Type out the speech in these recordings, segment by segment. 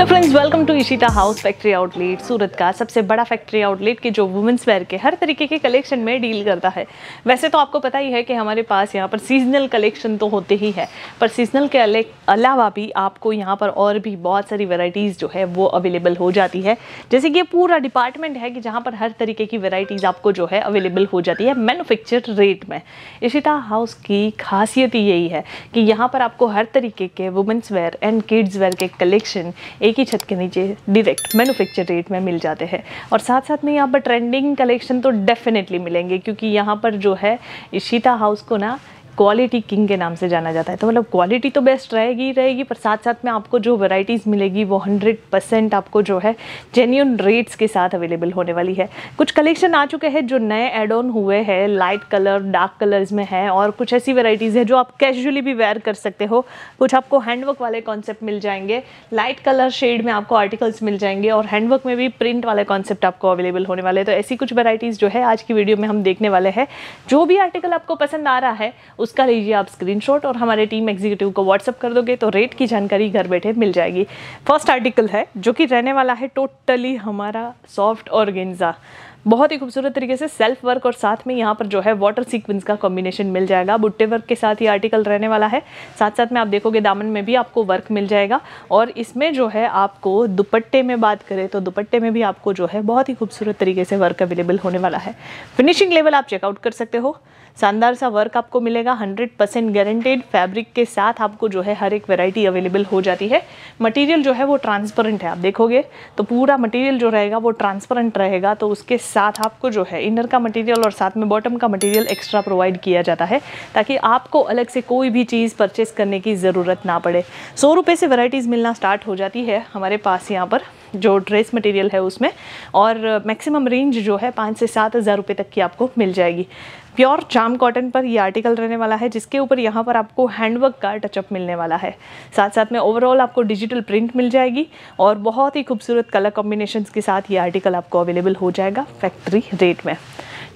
hello friends welcome to Ishita house factory outlet Surat का सबसे बड़ा फैक्ट्री आउटलेट कि जो वुमेंस वेयर के हर तरीके के कलेक्शन में डील करता है वैसे तो आपको पता ही है कि हमारे पास यहाँ पर सीजनल कलेक्शन तो होते ही है पर सीजनल के अलावा भी आपको यहाँ पर और भी बहुत सारी वेराइटीज़ जो है वो अवेलेबल हो जाती है जैसे कि ये पूरा डिपार्टमेंट है कि जहाँ पर हर तरीके की वेराइटीज़ आपको जो है अवेलेबल हो जाती है मैनुफेक्चर रेट में इशिता हाउस की खासियत यही है कि यहाँ पर आपको हर तरीके के women's wear and kids wear के कलेक्शन एक ही छत के नीचे डायरेक्ट मैनुफेक्चर रेट में मिल जाते हैं और साथ साथ में यहाँ पर ट्रेंडिंग कलेक्शन तो डेफिनेटली मिलेंगे क्योंकि यहाँ पर जो है इशिता हाउस को ना क्वालिटी किंग के नाम से जाना जाता है तो मतलब क्वालिटी तो बेस्ट रहेगी ही रहेगी पर साथ साथ में आपको जो वैरायटीज़ मिलेगी वो हंड्रेड परसेंट आपको जो है जेन्यून रेट्स के साथ अवेलेबल होने वाली है कुछ कलेक्शन आ चुके हैं जो नए एड ऑन हुए हैं लाइट कलर डार्क कलर्स में है और कुछ ऐसी वेराइटीज़ है जो आप कैजुअली भी वेयर कर सकते हो कुछ आपको हैंडवर्क वाले कॉन्सेप्ट मिल जाएंगे लाइट कलर शेड में आपको आर्टिकल्स मिल जाएंगे और हैंडवर्क में भी प्रिंट वाले कॉन्सेप्ट आपको अवेलेबल होने वाले तो ऐसी कुछ वेराइटीज़ जो है आज की वीडियो में हम देखने वाले हैं जो भी आर्टिकल आपको पसंद आ रहा है उसका लीजिए आप स्क्रीनशॉट और हमारे टीम एग्जीक्यूटिव को व्हाट्सअप कर दोगे तो रेट की जानकारी घर बैठे मिल जाएगी फर्स्ट आर्टिकल है जो कि रहने वाला है टोटली हमारा सॉफ्ट और बहुत ही खूबसूरत तरीके से सेल्फ वर्क और साथ में यहाँ पर जो है वाटर सीक्वेंस का कॉम्बिनेशन मिल जाएगा बुट्टे वर्क के साथ ये आर्टिकल रहने वाला है साथ साथ में आप देखोगे दामन में भी आपको वर्क मिल जाएगा और इसमें जो है आपको दुपट्टे में बात करें तो दुपट्टे में भी आपको जो है बहुत ही खूबसूरत तरीके से वर्क अवेलेबल होने वाला है फिनिशिंग लेवल आप चेकआउट कर सकते हो शानदार सा वर्क आपको मिलेगा 100% परसेंट गारंटेड फैब्रिक के साथ आपको जो है हर एक वैरायटी अवेलेबल हो जाती है मटेरियल जो है वो ट्रांसपेरेंट है आप देखोगे तो पूरा मटेरियल जो रहेगा वो ट्रांसपेरेंट रहेगा तो उसके साथ आपको जो है इनर का मटेरियल और साथ में बॉटम का मटेरियल एक्स्ट्रा प्रोवाइड किया जाता है ताकि आपको अलग से कोई भी चीज़ परचेस करने की ज़रूरत ना पड़े सौ रुपये से वराइटीज़ मिलना स्टार्ट हो जाती है हमारे पास यहाँ पर जो ड्रेस मटेरियल है उसमें और मैक्सिमम रेंज जो है पाँच से सात हज़ार रुपये तक की आपको मिल जाएगी प्योर जाम कॉटन पर ये आर्टिकल रहने वाला है जिसके ऊपर यहाँ पर आपको हैंडवर्क का टचअप मिलने वाला है साथ साथ में ओवरऑल आपको डिजिटल प्रिंट मिल जाएगी और बहुत ही खूबसूरत कलर कॉम्बिनेशन के साथ ये आर्टिकल आपको अवेलेबल हो जाएगा फैक्ट्री रेट में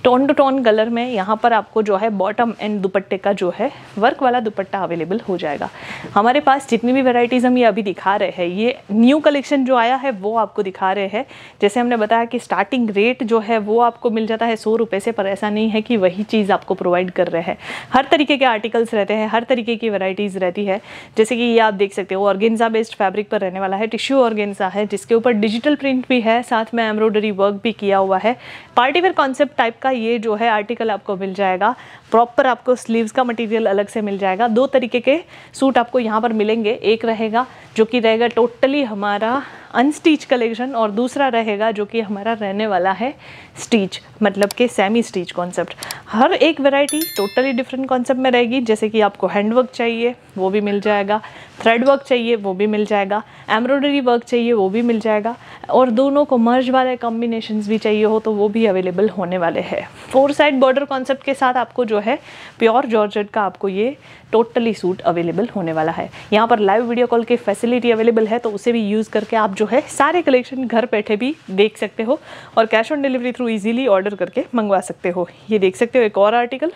टोन टू टोन कलर में यहाँ पर आपको जो है बॉटम एंड दुपट्टे का जो है वर्क वाला दुपट्टा अवेलेबल हो जाएगा हमारे पास जितनी भी वेराइटीज़ हम ये अभी दिखा रहे हैं ये न्यू कलेक्शन जो आया है वो आपको दिखा रहे हैं जैसे हमने बताया कि स्टार्टिंग रेट जो है वो आपको मिल जाता है सौ रुपये से पर ऐसा नहीं है कि वही चीज़ आपको प्रोवाइड कर रहे हैं हर तरीके के आर्टिकल्स रहते हैं हर तरीके की वेराइटीज़ रहती है जैसे कि ये आप देख सकते हो ऑर्गेन्जा बेस्ड फैब्रिक पर रहने वाला है टिश्यू ऑर्गेन्जा है जिसके ऊपर डिजिटल प्रिंट भी है साथ में एम्ब्रॉयडरी वर्क भी किया हुआ है पार्टीवेयर कॉन्सेप्ट टाइप का ये जो है आर्टिकल आपको मिल जाएगा प्रॉपर आपको स्लीव्स का मटेरियल अलग से मिल जाएगा दो तरीके के सूट आपको यहाँ पर मिलेंगे एक रहेगा जो कि रहेगा टोटली हमारा अनस्टिच कलेक्शन और दूसरा रहेगा जो कि हमारा रहने वाला है स्टिच मतलब के सेमी स्टिच कॉन्सेप्ट हर एक वैरायटी टोटली डिफरेंट कॉन्सेप्ट में रहेगी जैसे कि आपको हैंडवर्क चाहिए वो भी मिल जाएगा थ्रेड वर्क चाहिए वो भी मिल जाएगा एम्ब्रॉयडरी वर्क चाहिए वो भी मिल जाएगा और दोनों को मर्ज वाले कॉम्बिनेशन भी चाहिए हो तो वो भी अवेलेबल होने वाले हैं फोर साइड बॉर्डर कॉन्सेप्ट के साथ आपको जो है प्योर जॉर्ज का आपको ये टोटली सूट अवेलेबल होने वाला है यहाँ पर लाइव वीडियो कॉल की फैसिलिटी अवेलेबल है तो उसे भी यूज़ करके आप जो जो है सारे कलेक्शन घर बैठे भी देख सकते हो और cash on delivery through easily order करके मंगवा सकते हो ये देख सकते हो एक और आर्टिकल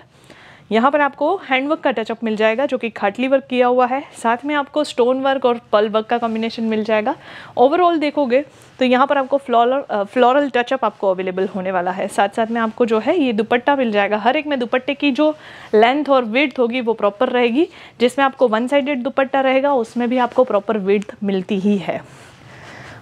यहाँ पर आपको हैंडवर्क का टचअप मिल जाएगा जो कि खाटली वर्क किया हुआ है साथ में आपको स्टोन वर्क और पल वर्क का कॉम्बिनेशन मिल जाएगा ओवरऑल देखोगे तो यहाँ पर आपको फ्लोरल फ्लोरल टचअप आपको अवेलेबल होने वाला है साथ साथ में आपको जो है ये दुपट्टा मिल जाएगा हर एक में दुपट्टे की जो लेंथ और विड्थ होगी वो प्रॉपर रहेगी जिसमें आपको वन साइडेड दुपट्टा रहेगा उसमें भी आपको प्रॉपर विड्थ मिलती ही है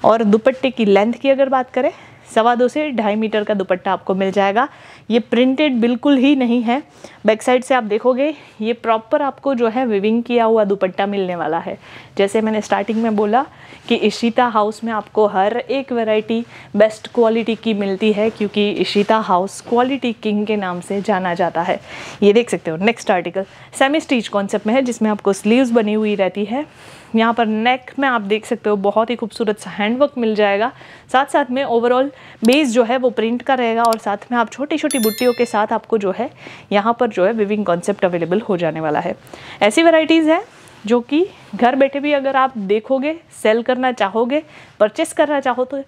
और दुपट्टे की लेंथ की अगर बात करें सवा दो से ढाई मीटर का दुपट्टा आपको मिल जाएगा ये प्रिंटेड बिल्कुल ही नहीं है बैक साइड से आप देखोगे ये प्रॉपर आपको जो है विविंग किया हुआ दुपट्टा मिलने वाला है जैसे मैंने स्टार्टिंग में बोला कि इशिता हाउस में आपको हर एक वैरायटी बेस्ट क्वालिटी की मिलती है क्योंकि इशिता हाउस क्वालिटी किंग के नाम से जाना जाता है ये देख सकते हो next article semi stitch concept में है जिसमें आपको स्लीव्स बनी हुई रहती है यहाँ पर नेक में आप देख सकते हो बहुत ही खूबसूरत सा हैंडवर्क मिल जाएगा साथ साथ में ओवरऑल बेस जो है वो प्रिंट का रहेगा और साथ में आप छोटी छोटी छोटी बुट्टियों के साथ आपको जो है यहाँ पर जो है विविंग कॉन्सेप्ट अवेलेबल हो जाने वाला है ऐसी वेराइटीज़ हैं जो कि घर बैठे भी अगर आप देखोगे सेल करना चाहोगे परचेस करना चाहो तो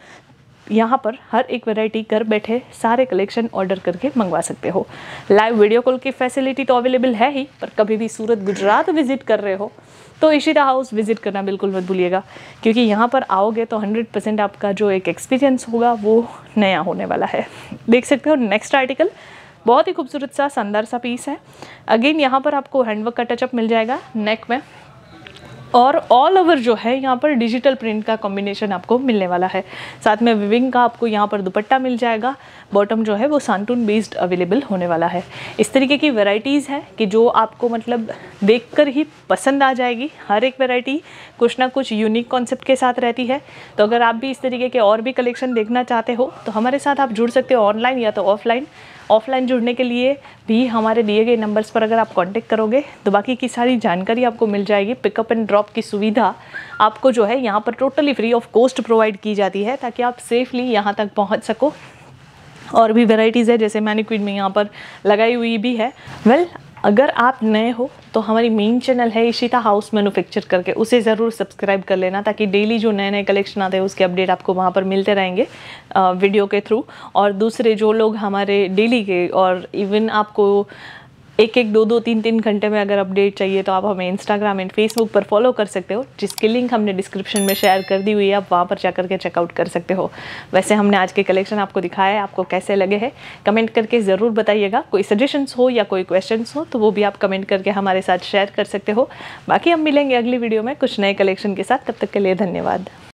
यहाँ पर हर एक वैरायटी घर बैठे सारे कलेक्शन ऑर्डर करके मंगवा सकते हो लाइव वीडियो कॉल की फैसिलिटी तो अवेलेबल है ही पर कभी भी सूरत गुजरात विजिट कर रहे हो तो इशिरा हाउस विजिट करना बिल्कुल मत भूलिएगा क्योंकि यहाँ पर आओगे तो 100 परसेंट आपका जो एक एक्सपीरियंस होगा वो नया होने वाला है देख सकते हो नेक्स्ट आर्टिकल बहुत ही खूबसूरत सा शानदार सा पीस है अगेन यहाँ पर आपको हैंडवर्क का टचअप मिल जाएगा नेक में और ऑल ओवर जो है यहाँ पर डिजिटल प्रिंट का कॉम्बिनेशन आपको मिलने वाला है साथ में विविंग का आपको यहाँ पर दुपट्टा मिल जाएगा बॉटम जो है वो सांटून बेस्ड अवेलेबल होने वाला है इस तरीके की वेराइटीज़ है कि जो आपको मतलब देखकर ही पसंद आ जाएगी हर एक वेराइटी कुछ ना कुछ यूनिक कॉन्सेप्ट के साथ रहती है तो अगर आप भी इस तरीके के और भी कलेक्शन देखना चाहते हो तो हमारे साथ आप जुड़ सकते हो ऑनलाइन या तो ऑफलाइन ऑफलाइन जुड़ने के लिए भी हमारे दिए गए नंबर्स पर अगर आप कांटेक्ट करोगे तो बाकी की सारी जानकारी आपको मिल जाएगी पिकअप एंड ड्रॉप की सुविधा आपको जो है यहाँ पर totally free of cost provide की जाती है ताकि आप सेफली यहाँ तक पहुँच सको और भी वेराइटीज़ है जैसे मैनिक्विड में यहाँ पर लगाई हुई भी है वेल well, अगर आप नए हो तो हमारी मेन चैनल है इशिता हाउस मैनुफैक्चर करके उसे ज़रूर सब्सक्राइब कर लेना ताकि डेली जो नए नए कलेक्शन आते हैं उसके अपडेट आपको वहाँ पर मिलते रहेंगे वीडियो के थ्रू और दूसरे जो लोग हमारे डेली के और इवन आपको एक एक दो दो तीन तीन घंटे में अगर अपडेट चाहिए तो आप हमें इंस्टाग्राम एंड फेसबुक पर फॉलो कर सकते हो जिसकी लिंक हमने डिस्क्रिप्शन में शेयर कर दी हुई है आप वहाँ पर जाकर के चेकआउट कर सकते हो वैसे हमने आज के कलेक्शन आपको दिखाया है आपको कैसे लगे हैं कमेंट करके ज़रूर बताइएगा कोई सजेशंस हो या कोई क्वेश्चन हो तो वो भी आप कमेंट करके हमारे साथ शेयर कर सकते हो बाकी हम मिलेंगे अगली वीडियो में कुछ नए कलेक्शन के साथ तब तक के लिए धन्यवाद